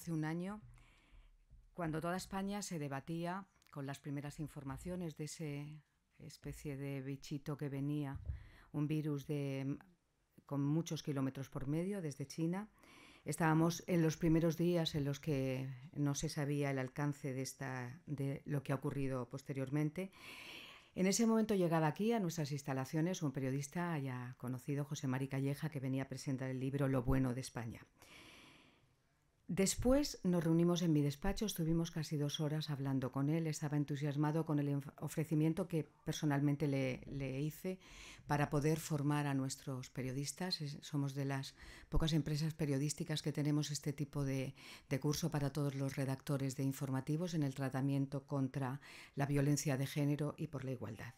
hace un año, cuando toda España se debatía con las primeras informaciones de ese especie de bichito que venía, un virus de, con muchos kilómetros por medio desde China. Estábamos en los primeros días en los que no se sabía el alcance de, esta, de lo que ha ocurrido posteriormente. En ese momento llegaba aquí a nuestras instalaciones un periodista ya conocido, José Mari Calleja, que venía a presentar el libro Lo bueno de España. Después nos reunimos en mi despacho, estuvimos casi dos horas hablando con él, estaba entusiasmado con el ofrecimiento que personalmente le, hice para poder formar a nuestros periodistas. Somos de las pocas empresas periodísticas que tenemos este tipo de, curso para todos los redactores de informativos en el tratamiento contra la violencia de género y por la igualdad.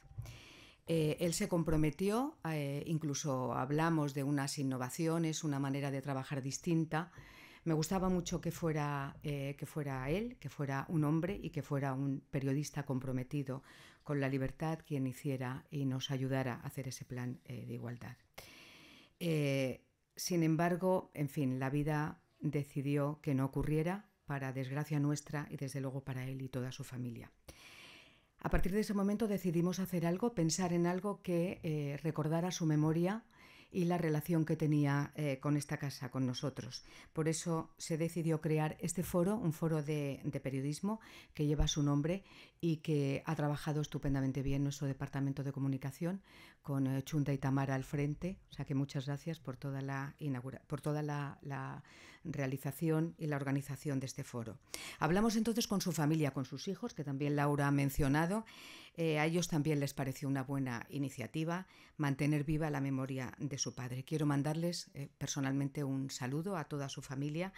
Eh, él se comprometió, eh, incluso hablamos de unas innovaciones, una manera de trabajar distinta. Me gustaba mucho que fuera, eh, que fuera él, que fuera un hombre y que fuera un periodista comprometido con la libertad quien hiciera y nos ayudara a hacer ese plan eh, de igualdad. Eh, sin embargo, en fin, la vida decidió que no ocurriera para desgracia nuestra y desde luego para él y toda su familia. A partir de ese momento decidimos hacer algo, pensar en algo que recordara su memoria y la relación que tenía eh, con esta casa, con nosotros. Por eso se decidió crear este foro, un foro de, periodismo que lleva su nombre y que ha trabajado estupendamente bien nuestro departamento de comunicación con eh, Chunta y Tamara al frente. O sea que muchas gracias por toda la, por toda la realización y la organización de este foro. Hablamos entonces con su familia, con sus hijos, que también Laura ha mencionado. Eh, a ellos también les pareció una buena iniciativa mantener viva la memoria de su padre. Quiero mandarles eh, personalmente un saludo a toda su familia.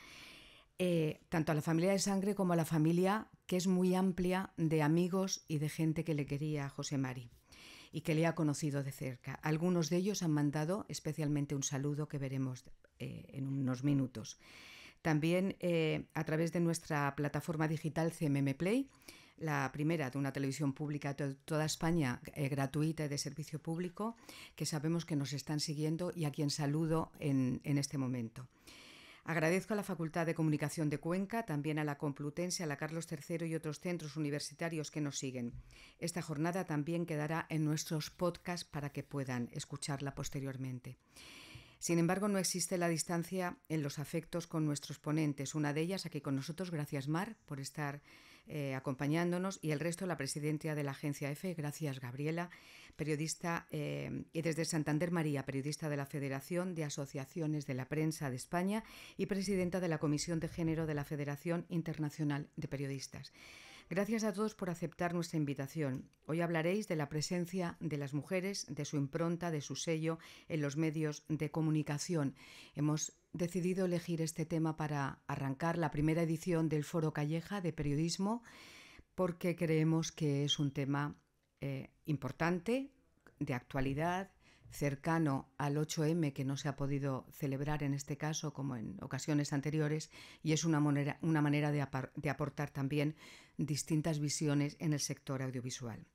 Eh, tanto a la familia de sangre como a la familia que es muy amplia de amigos y de gente que le quería a José Mari y que le ha conocido de cerca. Algunos de ellos han mandado especialmente un saludo que veremos eh, en unos minutos. También eh, a través de nuestra plataforma digital CMM Play, la primera de una televisión pública de toda España, eh, gratuita y de servicio público, que sabemos que nos están siguiendo y a quien saludo en, en este momento. Agradezco a la Facultad de Comunicación de Cuenca, también a la Complutense, a la Carlos III y otros centros universitarios que nos siguen. Esta jornada también quedará en nuestros podcasts para que puedan escucharla posteriormente. Sin embargo, no existe la distancia en los afectos con nuestros ponentes. Una de ellas aquí con nosotros. Gracias, Mar, por estar eh, acompañándonos y el resto la presidenta de la agencia EFE, gracias Gabriela, periodista eh, y desde Santander María, periodista de la Federación de Asociaciones de la Prensa de España y presidenta de la Comisión de Género de la Federación Internacional de Periodistas. Gracias a todos por aceptar nuestra invitación. Hoy hablaréis de la presencia de las mujeres, de su impronta, de su sello en los medios de comunicación. Hemos decidido elegir este tema para arrancar la primera edición del Foro Calleja de Periodismo porque creemos que es un tema eh, importante, de actualidad, cercano al 8M que no se ha podido celebrar en este caso como en ocasiones anteriores y es una manera, una manera de aportar también distintas visiones en el sector audiovisual.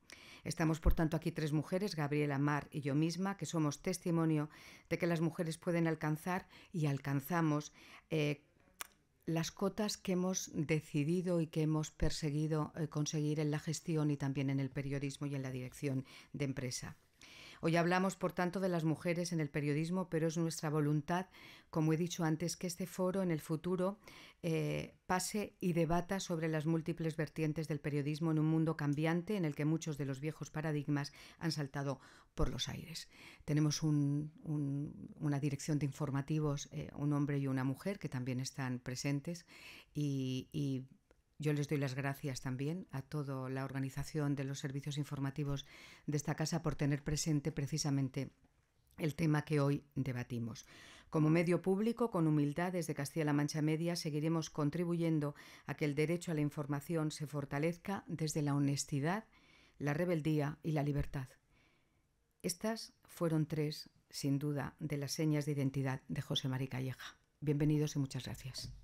Estamos, por tanto, aquí tres mujeres, Gabriela Mar y yo misma, que somos testimonio de que las mujeres pueden alcanzar y alcanzamos eh, las cotas que hemos decidido y que hemos perseguido eh, conseguir en la gestión y también en el periodismo y en la dirección de empresa. Hoy hablamos, por tanto, de las mujeres en el periodismo, pero es nuestra voluntad, como he dicho antes, que este foro en el futuro eh, pase y debata sobre las múltiples vertientes del periodismo en un mundo cambiante en el que muchos de los viejos paradigmas han saltado por los aires. Tenemos una dirección de informativos, eh, un hombre y una mujer que también están presentes y, y yo les doy las gracias también a toda la organización de los servicios informativos de esta casa por tener presente precisamente el tema que hoy debatimos. Como medio público, con humildad desde Castilla-La Mancha Media, seguiremos contribuyendo a que el derecho a la información se fortalezca desde la honestidad, la rebeldía y la libertad. Estas fueron tres, sin duda, de las señas de identidad de José María Calleja. Bienvenidos y muchas gracias.